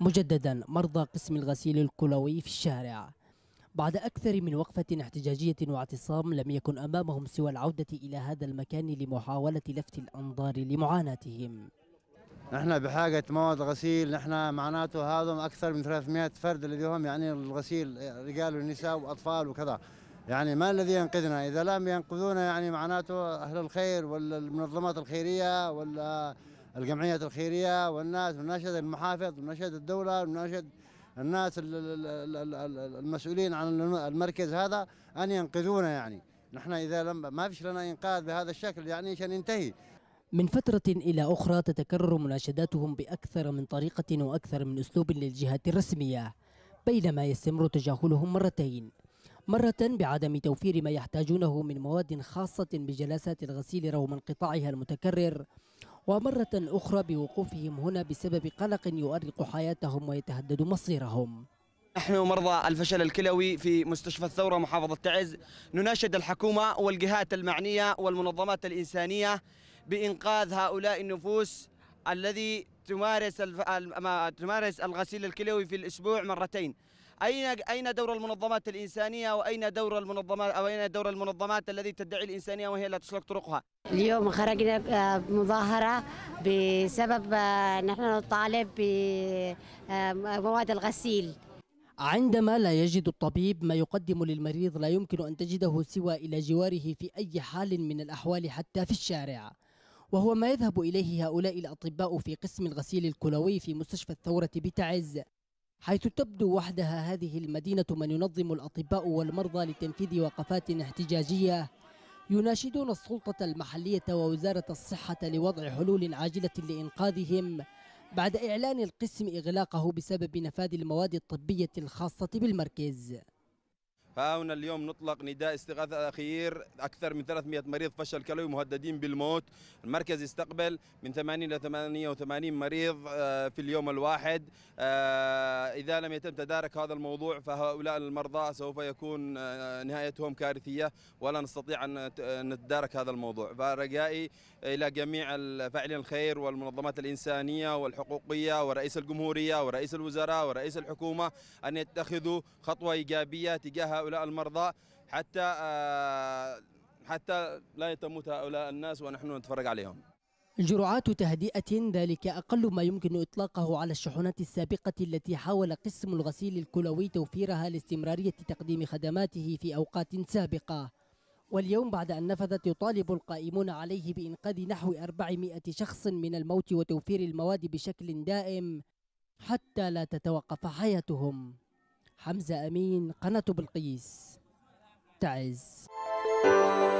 مجددا مرضى قسم الغسيل الكلوي في الشارع بعد أكثر من وقفة احتجاجية واعتصام لم يكن أمامهم سوى العودة إلى هذا المكان لمحاولة لفت الأنظار لمعاناتهم نحن بحاجة مواد غسيل نحن معناته هذا أكثر من 300 فرد هم يعني الغسيل رجال ونساء وأطفال وكذا يعني ما الذي ينقذنا إذا لم ينقذونا يعني معناته أهل الخير والمنظمات الخيرية ولا الجمعيات الخيريه والناس ونناشد المحافظ ونناشد الدوله ونناشد الناس المسؤولين عن المركز هذا ان ينقذونا يعني نحن اذا لم ما فيش لنا انقاذ بهذا الشكل يعني عشان ينتهي من فترة إلى أخرى تتكرر مناشداتهم بأكثر من طريقة وأكثر من أسلوب للجهات الرسمية بينما يستمر تجاهلهم مرتين مرة بعدم توفير ما يحتاجونه من مواد خاصة بجلسات الغسيل رغم انقطاعها المتكرر ومرة أخرى بوقوفهم هنا بسبب قلق يؤرق حياتهم ويتهدد مصيرهم نحن مرضى الفشل الكلوي في مستشفى الثورة محافظة تعز نناشد الحكومة والجهات المعنية والمنظمات الإنسانية بإنقاذ هؤلاء النفوس الذي تمارس تمارس الغسيل الكلوي في الأسبوع مرتين أين أين دور المنظمات الإنسانية وأين دور المنظمات أو أين دور المنظمات التي تدعي الإنسانية وهي لا تسلك طرقها؟ اليوم خرجنا مظاهرة بسبب آه، نحن نطالب بمواد آه، الغسيل عندما لا يجد الطبيب ما يقدم للمريض لا يمكن أن تجده سوى إلى جواره في أي حال من الأحوال حتى في الشارع وهو ما يذهب إليه هؤلاء الأطباء في قسم الغسيل الكلوي في مستشفى الثورة بتعز حيث تبدو وحدها هذه المدينة من ينظم الأطباء والمرضى لتنفيذ وقفات احتجاجية يناشدون السلطة المحلية ووزارة الصحة لوضع حلول عاجلة لإنقاذهم بعد إعلان القسم إغلاقه بسبب نفاذ المواد الطبية الخاصة بالمركز فهنا اليوم نطلق نداء استغاثة أخير أكثر من 300 مريض فشل كلوي مهددين بالموت المركز يستقبل من 80 إلى 88 مريض آه، في اليوم الواحد آه، إذا لم يتم تدارك هذا الموضوع فهؤلاء المرضى سوف يكون آه، نهايتهم كارثية ولا نستطيع أن نتدارك هذا الموضوع فرجائي إلى جميع فاعلين الخير والمنظمات الإنسانية والحقوقية ورئيس الجمهورية ورئيس الوزراء ورئيس الحكومة أن يتخذوا خطوة إيجابية تجاه هؤلاء المرضى حتى آه، حتى لا يتموت هؤلاء الناس ونحن نتفرج عليهم جرعات تهدئة ذلك أقل ما يمكن إطلاقه على الشحنات السابقة التي حاول قسم الغسيل الكلوي توفيرها لاستمرارية تقديم خدماته في أوقات سابقة واليوم بعد أن نفذت يطالب القائمون عليه بإنقاذ نحو 400 شخص من الموت وتوفير المواد بشكل دائم حتى لا تتوقف حياتهم حمزة أمين قناة بلقيس تعز